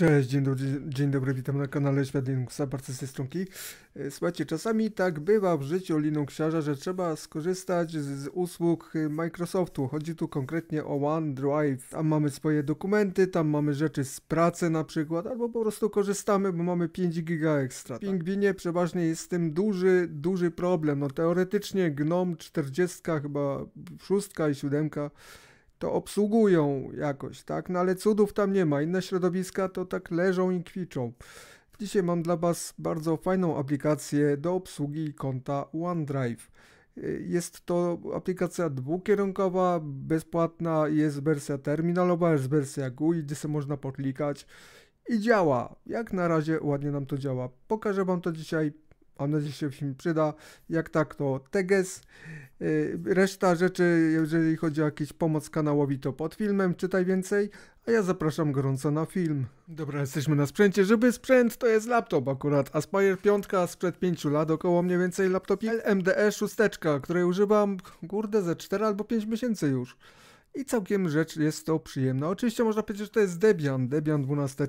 Cześć, dzień dobry, dzień dobry, witam na kanale Świat Linuxa, bardzo z stronki. E, słuchajcie, czasami tak bywa w życiu Linuxiarza, że trzeba skorzystać z, z usług e, Microsoftu. Chodzi tu konkretnie o OneDrive. Tam mamy swoje dokumenty, tam mamy rzeczy z pracy na przykład, albo po prostu korzystamy, bo mamy 5 giga ekstra. W tak? tak. Pingwinie przeważnie jest z tym duży, duży problem. No teoretycznie GNOME 40 chyba 6 i 7 to obsługują jakoś, tak? No ale cudów tam nie ma. Inne środowiska to tak leżą i kwiczą. Dzisiaj mam dla Was bardzo fajną aplikację do obsługi konta OneDrive. Y, jest to aplikacja dwukierunkowa, bezpłatna, jest wersja terminalowa, jest wersja GUI, gdzie się można poklikać i działa. Jak na razie ładnie nam to działa. Pokażę Wam to dzisiaj Mam nadzieję, że się mi przyda. Jak tak, to Teges. Y, reszta rzeczy, jeżeli chodzi o jakąś pomoc kanałowi, to pod filmem czytaj więcej, a ja zapraszam gorąco na film. Dobra, jesteśmy na sprzęcie. Żeby sprzęt, to jest laptop akurat. Aspire 5 sprzed 5 lat, około mniej więcej laptopi. LMDE 6, której używam, kurde, ze 4 albo 5 miesięcy już. I całkiem rzecz jest to przyjemna. Oczywiście można powiedzieć, że to jest Debian, Debian 12.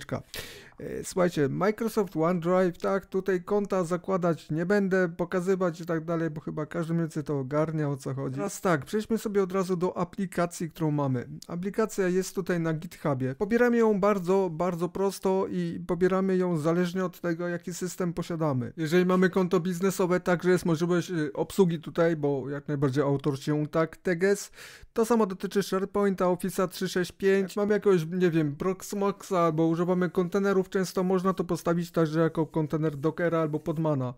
E, słuchajcie, Microsoft OneDrive, tak, tutaj konta zakładać nie będę, pokazywać i tak dalej, bo chyba każdy mniej więcej to ogarnia o co chodzi. Teraz tak, przejdźmy sobie od razu do aplikacji, którą mamy. Aplikacja jest tutaj na GitHubie. Pobieramy ją bardzo, bardzo prosto i pobieramy ją zależnie od tego, jaki system posiadamy. Jeżeli mamy konto biznesowe, także jest możliwość y, obsługi tutaj, bo jak najbardziej autor się tak teges. To samo dotyczy SharePointa, Office'a 365. Mam jakoś jakiegoś, nie wiem, Proxmoxa, bo używamy kontenerów często można to postawić także jako kontener Dockera albo Podmana,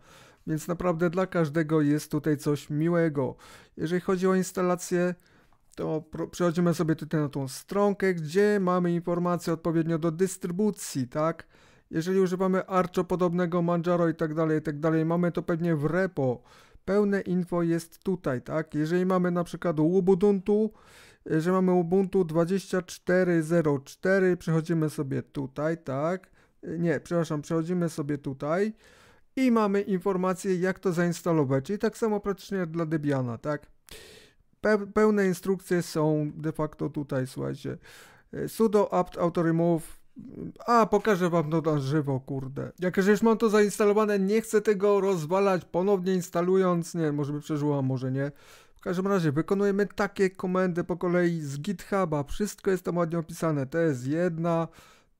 więc naprawdę dla każdego jest tutaj coś miłego. Jeżeli chodzi o instalację, to przechodzimy sobie tutaj na tą stronkę, gdzie mamy informacje odpowiednio do dystrybucji, tak? Jeżeli używamy Archo podobnego, Manjaro i tak dalej, i tak dalej, mamy to pewnie w repo. Pełne info jest tutaj, tak? Jeżeli mamy na przykład Ubuntu, że mamy Ubuntu 24.04, przechodzimy sobie tutaj, tak? nie, przepraszam, przechodzimy sobie tutaj i mamy informację, jak to zainstalować. I tak samo praktycznie jak dla Debiana, tak? pełne instrukcje są de facto tutaj, słuchajcie. E, sudo apt autoremove a, pokażę wam to na żywo, kurde. Jak już mam to zainstalowane, nie chcę tego rozwalać ponownie instalując. Nie, może by przeżyłam, może nie. W każdym razie wykonujemy takie komendy po kolei z GitHuba. Wszystko jest tam ładnie opisane. To jest jedna,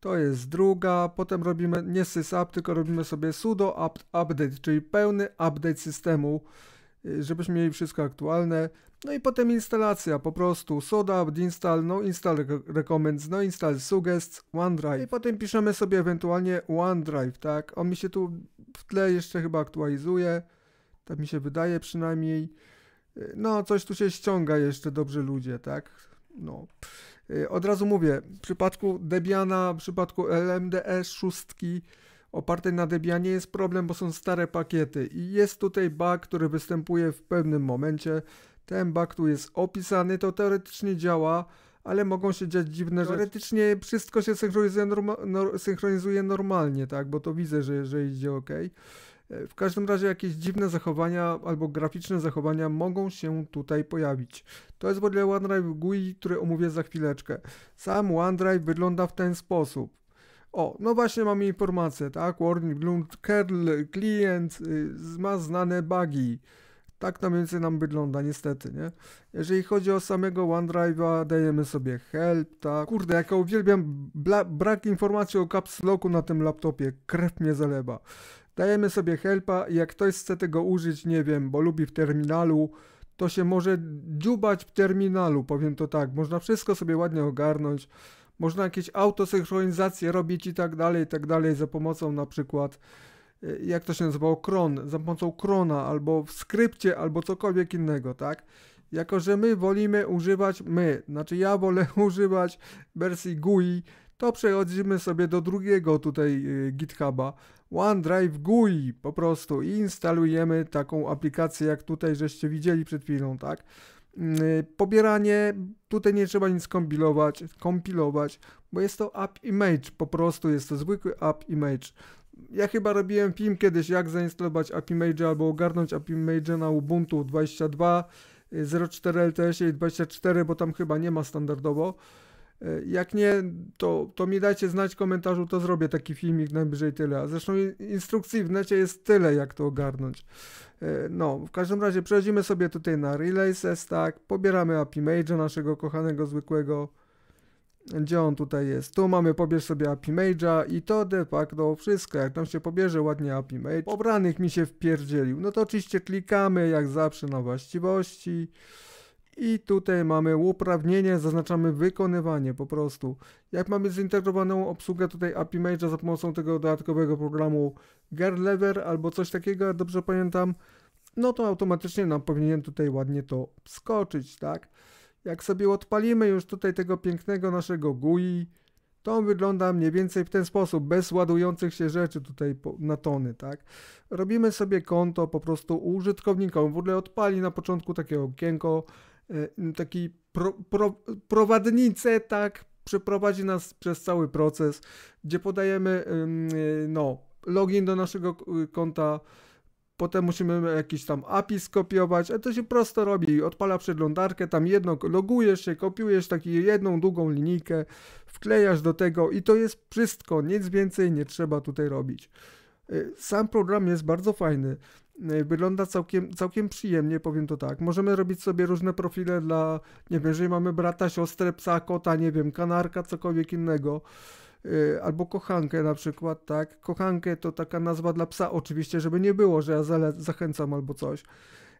to jest druga, potem robimy nie sysup, tylko robimy sobie sudo apt update, czyli pełny update systemu, y, żebyśmy mieli wszystko aktualne. No i potem instalacja, po prostu sudo apt install, no install recommends, no install suggests, OneDrive. I potem piszemy sobie ewentualnie OneDrive, tak? On mi się tu w tle jeszcze chyba aktualizuje, tak mi się wydaje przynajmniej. Y, no, coś tu się ściąga jeszcze, dobrze ludzie, tak? No. Y, od razu mówię, w przypadku Debiana, w przypadku LMDE 6 opartej na Debianie jest problem, bo są stare pakiety i jest tutaj bug, który występuje w pewnym momencie. Ten bug tu jest opisany, to teoretycznie działa, ale mogą się dziać dziwne rzeczy. Teoretycznie wszystko się synchronizuje, norma no, synchronizuje normalnie, tak, bo to widzę, że, że idzie ok. W każdym razie jakieś dziwne zachowania albo graficzne zachowania mogą się tutaj pojawić. To jest w ogóle OneDrive GUI, który omówię za chwileczkę. Sam OneDrive wygląda w ten sposób. O, no właśnie mamy informację, tak? Warning Blund kerl, klient y, ma znane bugi. Tak to więcej nam wygląda, niestety, nie? Jeżeli chodzi o samego OneDrive'a, dajemy sobie help, tak? Kurde, jaka uwielbiam brak informacji o caps locku na tym laptopie, krew mnie zalewa. Dajemy sobie helpa i jak ktoś chce tego użyć, nie wiem, bo lubi w terminalu, to się może dziubać w terminalu, powiem to tak. Można wszystko sobie ładnie ogarnąć, można jakieś autosynchronizacje robić i tak dalej, i tak dalej za pomocą na przykład e, jak to się nazywało, kron, za pomocą krona, albo w skrypcie, albo cokolwiek innego, tak? Jako, że my wolimy używać, my, znaczy ja wolę używać wersji GUI, to przechodzimy sobie do drugiego tutaj y, GitHuba. OneDrive GUI po prostu i instalujemy taką aplikację jak tutaj żeście widzieli przed chwilą, tak? Mm, y, pobieranie, tutaj nie trzeba nic kompilować, kompilować, bo jest to app image, po prostu jest to zwykły app image. Ja chyba robiłem film kiedyś, jak zainstalować app image albo ogarnąć app image na Ubuntu 22.04 y, LTS i 24, bo tam chyba nie ma standardowo. E, jak nie, to, to mi dajcie znać w komentarzu, to zrobię taki filmik najbliżej tyle. A zresztą instrukcji w necie jest tyle, jak to ogarnąć. E, no, w każdym razie przechodzimy sobie tutaj na Relays tak, pobieramy API Major naszego kochanego zwykłego. Gdzie on tutaj jest? Tu mamy pobierz sobie API Major i to de facto wszystko. Jak tam się pobierze ładnie API Major, pobranych mi się wpierdzielił. No to oczywiście klikamy jak zawsze na właściwości. I tutaj mamy uprawnienie, zaznaczamy wykonywanie po prostu. Jak mamy zintegrowaną obsługę tutaj API Major za pomocą tego dodatkowego programu Gerlever albo coś takiego, jak dobrze pamiętam, no to automatycznie nam powinien tutaj ładnie to skoczyć, tak? Jak sobie odpalimy już tutaj tego pięknego naszego GUI, to on wygląda mniej więcej w ten sposób, bez ładujących się rzeczy tutaj na tony, tak? Robimy sobie konto po prostu użytkownikom, w ogóle odpali na początku takie okienko, E, taki pro, pro, prowadnicę, tak, przeprowadzi nas przez cały proces, gdzie podajemy e, no, login do naszego y, konta, potem musimy jakiś tam API skopiować, a to się prosto robi, odpala przeglądarkę, tam jedno, logujesz się, kopiujesz taką jedną długą linijkę, wklejasz do tego i to jest wszystko, nic więcej nie trzeba tutaj robić. E, sam program jest bardzo fajny. Y, wygląda całkiem, całkiem przyjemnie, powiem to tak. Możemy robić sobie różne profile dla, nie wiem, jeżeli mamy brata, siostrę, psa, kota, nie wiem, kanarka, cokolwiek innego y, albo kochankę na przykład, tak? Kochankę to taka nazwa dla psa oczywiście, żeby nie było, że ja zachęcam albo coś.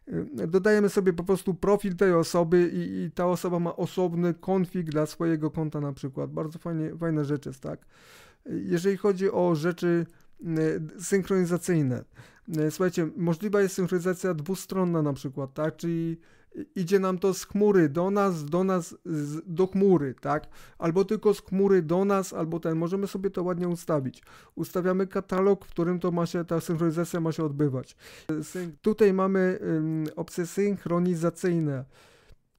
Y, dodajemy sobie po prostu profil tej osoby i, i, ta osoba ma osobny konfig dla swojego konta na przykład. Bardzo fajnie, fajne rzeczy jest, tak? Jeżeli chodzi o rzeczy synchronizacyjne, E, słuchajcie, możliwa jest synchronizacja dwustronna na przykład, tak? Czyli idzie nam to z chmury do nas, do nas, z, do chmury, tak? Albo tylko z chmury do nas, albo ten. Możemy sobie to ładnie ustawić. Ustawiamy katalog, w którym to ma się, ta synchronizacja ma się odbywać. E, syn tutaj mamy um, opcje synchronizacyjne.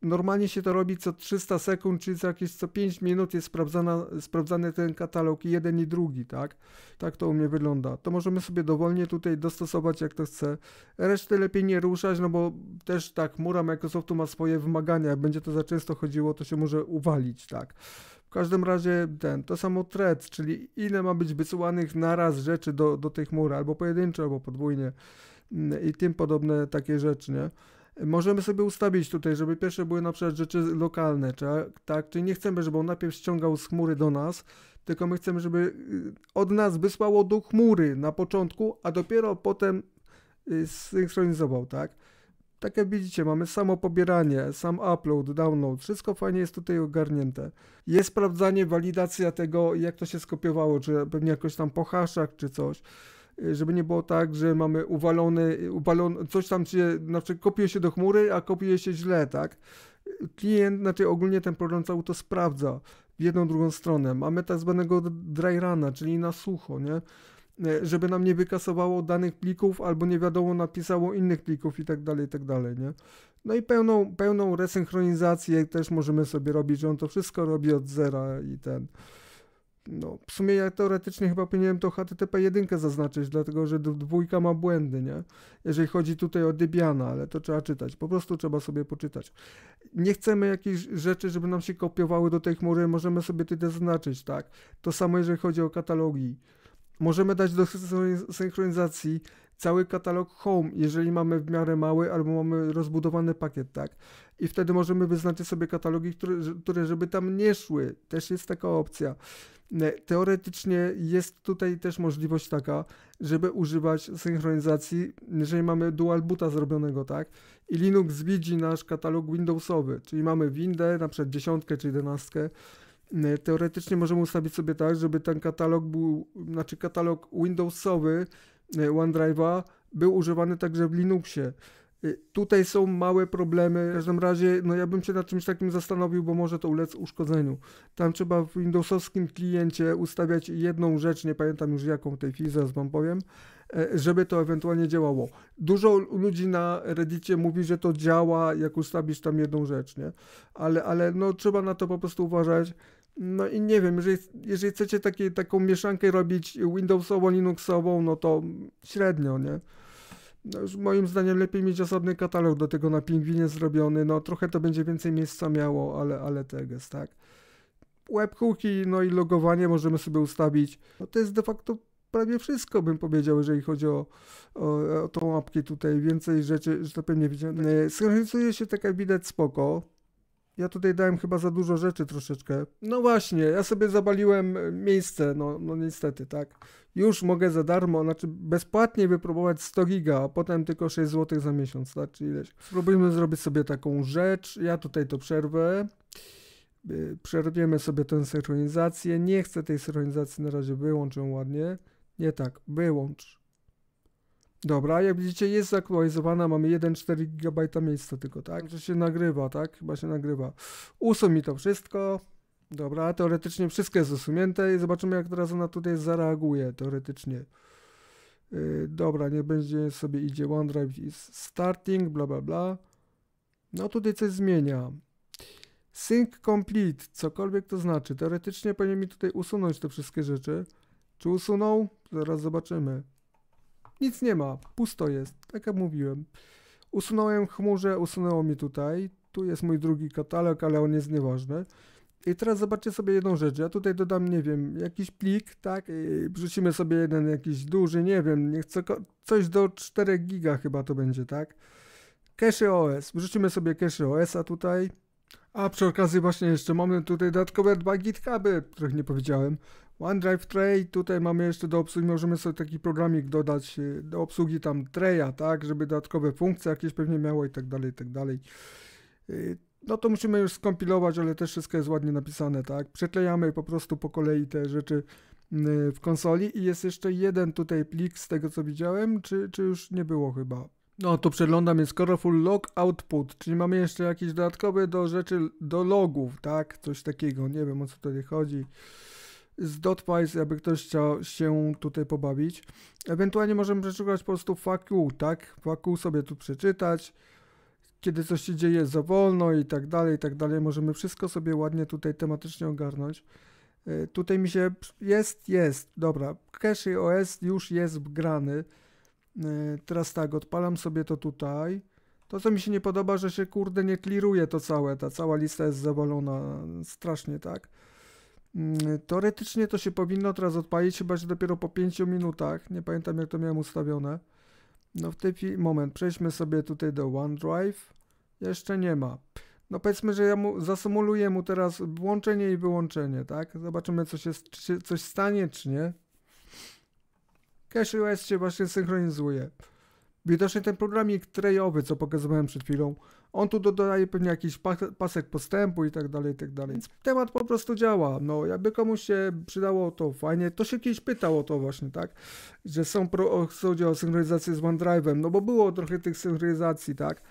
Normalnie się to robi co 300 sekund, czyli co jakieś co 5 minut jest sprawdzana, sprawdzany ten katalog jeden i drugi, tak? Tak to u mnie wygląda. To możemy sobie dowolnie tutaj dostosować jak to chce. Reszty lepiej nie ruszać, no bo też tak mura Microsoftu ma swoje wymagania. Jak będzie to za często chodziło, to się może uwalić, tak? W każdym razie ten, to samo thread, czyli ile ma być wysyłanych raz rzeczy do, do tych chmury, albo pojedynczo, albo podwójnie mm, i tym podobne takie rzeczy, nie? Możemy sobie ustawić tutaj, żeby pierwsze były na przykład rzeczy lokalne, tak? Czyli nie chcemy, żeby on najpierw ściągał z chmury do nas, tylko my chcemy, żeby y, od nas wysłało do chmury na początku, a dopiero potem y, zsynchronizował, tak? Tak jak widzicie, mamy samo pobieranie, sam upload, download, wszystko fajnie jest tutaj ogarnięte. Jest sprawdzanie, walidacja tego, jak to się skopiowało, czy pewnie jakoś tam po haszach, czy coś. Y, żeby nie było tak, że mamy uwalony, y, uwalony coś tam się, znaczy kopiuje się do chmury, a kopiuje się źle, tak? Klient, znaczy ogólnie ten program cały to sprawdza w jedną, drugą stronę. Mamy tak zwanego dry runa, czyli na sucho, nie? Y, żeby nam nie wykasowało danych plików albo nie wiadomo napisało innych plików i tak dalej, i tak dalej, nie? No i pełną, pełną resynchronizację też możemy sobie robić, że on to wszystko robi od zera i ten no, w sumie ja teoretycznie chyba powinienem to HTTP 1 zaznaczyć, dlatego że dwójka ma błędy, nie? Jeżeli chodzi tutaj o Debiana, ale to trzeba czytać, po prostu trzeba sobie poczytać. Nie chcemy jakichś rzeczy, żeby nam się kopiowały do tej chmury, możemy sobie to zaznaczyć, tak? To samo jeżeli chodzi o katalogi. Możemy dać do synchronizacji cały katalog Home, jeżeli mamy w miarę mały albo mamy rozbudowany pakiet, tak? I wtedy możemy wyznaczyć sobie katalogi, które, które żeby tam nie szły. Też jest taka opcja. E, teoretycznie jest tutaj też możliwość taka, żeby używać synchronizacji, jeżeli mamy dual boota zrobionego, tak? I Linux widzi nasz katalog Windowsowy, czyli mamy Windę, na przykład 10 czy 11, Y, teoretycznie możemy ustawić sobie tak, żeby ten katalog był, znaczy katalog Windowsowy y, OneDrive'a był używany także w Linuxie. Y, tutaj są małe problemy. W każdym razie, no ja bym się nad czymś takim zastanowił, bo może to ulec uszkodzeniu. Tam trzeba w Windowsowskim kliencie ustawiać jedną rzecz, nie pamiętam już jaką w tej chwili, zaraz wam powiem, e, żeby to ewentualnie działało. Dużo ludzi na Reddicie mówi, że to działa, jak ustawisz tam jedną rzecz, nie? Ale, ale no trzeba na to po prostu uważać. No i nie wiem, jeżeli, jeżeli chcecie takie, taką mieszankę robić Windowsową, Linuxową, no to średnio, nie? No już moim zdaniem lepiej mieć osobny katalog do tego na pingwinie zrobiony, no trochę to będzie więcej miejsca miało, ale, ale teges, tak? Webhooki, no i logowanie możemy sobie ustawić. No to jest de facto prawie wszystko, bym powiedział, jeżeli chodzi o, o, o tą łapkę tutaj. Więcej rzeczy, że to tak pewnie widziałem. Tak. E, Synchronizuje się tak jak widać spoko ja tutaj dałem chyba za dużo rzeczy troszeczkę. No właśnie, ja sobie zabaliłem e, miejsce, no, no niestety, tak. Już mogę za darmo, znaczy bezpłatnie wypróbować 100 giga, a potem tylko 6 zł za miesiąc, tak, czy ileś. Spróbujmy zrobić sobie taką rzecz, ja tutaj to przerwę. E, przerwiemy sobie tę synchronizację, nie chcę tej synchronizacji na razie, wyłączę ładnie. Nie tak, wyłącz. Dobra, jak widzicie jest zaktualizowana, mamy 1,4 GB miejsca tylko, tak? Że się nagrywa, tak? Chyba się nagrywa. Usuń mi to wszystko. Dobra, teoretycznie wszystko jest usunięte i zobaczymy jak teraz ona tutaj zareaguje, teoretycznie. Yy, dobra, nie będzie sobie idzie OneDrive starting, bla bla bla. No tutaj coś zmienia. Sync complete, cokolwiek to znaczy. Teoretycznie powinien mi tutaj usunąć te wszystkie rzeczy. Czy usunął? Zaraz zobaczymy nic nie ma, pusto jest, tak jak mówiłem. Usunąłem chmurze, usunęło mi tutaj, tu jest mój drugi katalog, ale on jest nieważny. I teraz zobaczcie sobie jedną rzecz, ja tutaj dodam, nie wiem, jakiś plik, tak, i wrzucimy sobie jeden jakiś duży, nie wiem, niech co, coś do 4 giga chyba to będzie, tak. Cache OS, wrzucimy sobie cache OS-a tutaj. A przy okazji właśnie jeszcze mamy tutaj dodatkowe dwa GitHuby, których nie powiedziałem. OneDrive Tray, tutaj mamy jeszcze do obsługi, możemy sobie taki programik dodać y, do obsługi tam Traya, tak, żeby dodatkowe funkcje jakieś pewnie miało i tak dalej, i tak dalej. Y, no to musimy już skompilować, ale też wszystko jest ładnie napisane, tak. Przeklejamy po prostu po kolei te rzeczy y, w konsoli i jest jeszcze jeden tutaj plik z tego co widziałem, czy, czy już nie było chyba. No tu przeglądam jest Colorful Log Output, czyli mamy jeszcze jakieś dodatkowe do rzeczy, do logów, tak, coś takiego, nie wiem o co tutaj chodzi z dotwise, jakby ktoś chciał się tutaj pobawić. Ewentualnie możemy przeczytać po prostu fuck tak? Fuck sobie tu przeczytać. Kiedy coś się dzieje za wolno i tak dalej, i tak dalej. Możemy wszystko sobie ładnie tutaj tematycznie ogarnąć. E, tutaj mi się... Jest, jest, dobra. Cache OS już jest wgrany. E, teraz tak, odpalam sobie to tutaj. To, co mi się nie podoba, że się kurde nie kliruje to całe. Ta cała lista jest zawalona strasznie, tak? Mm, teoretycznie to się powinno teraz odpalić, chyba że dopiero po 5 minutach. Nie pamiętam jak to miałem ustawione. No w tej chwili, moment, przejdźmy sobie tutaj do OneDrive. Jeszcze nie ma. No powiedzmy, że ja mu zasymuluję mu teraz włączenie i wyłączenie, tak? Zobaczymy, co się, czy coś stanie, czy nie. CacheOS się właśnie synchronizuje. Widocznie ten programik trejowy, co pokazywałem przed chwilą, on tu dodaje pewnie jakiś pasek postępu i tak dalej, i tak dalej. Więc temat po prostu działa. No, jakby komuś się przydało to fajnie, to się kiedyś pytało o to właśnie, tak? Że są pro, chodzi o synchronizację z OneDrive'em, no bo było trochę tych synchronizacji, tak?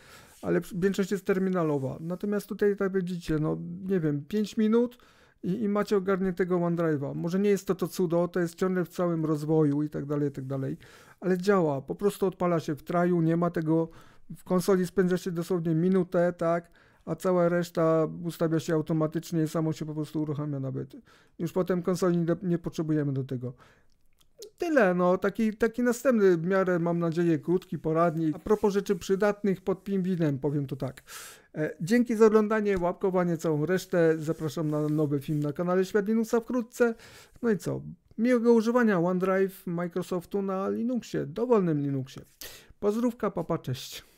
Ale większość jest terminalowa. Natomiast tutaj tak widzicie, no nie wiem, 5 minut i, i macie ogarniętego OneDrive'a. Może nie jest to to cudo, to jest ciągle w całym rozwoju i tak dalej, i tak dalej, ale działa. Po prostu odpala się w traju, nie ma tego w konsoli spędza się dosłownie minutę, tak? a cała reszta ustawia się automatycznie i samo się po prostu uruchamia nawet. Już potem konsoli nie, nie potrzebujemy do tego. Tyle, no, taki, taki następny w miarę, mam nadzieję, krótki poradnik. A propos rzeczy przydatnych pod pingwinem, powiem to tak. E, dzięki za oglądanie, łapkowanie, całą resztę. Zapraszam na nowy film na kanale Świat Linuxa wkrótce. No i co? Miłego używania OneDrive Microsoftu na Linuxie, dowolnym Linuxie. Pozdrówka, papa, cześć.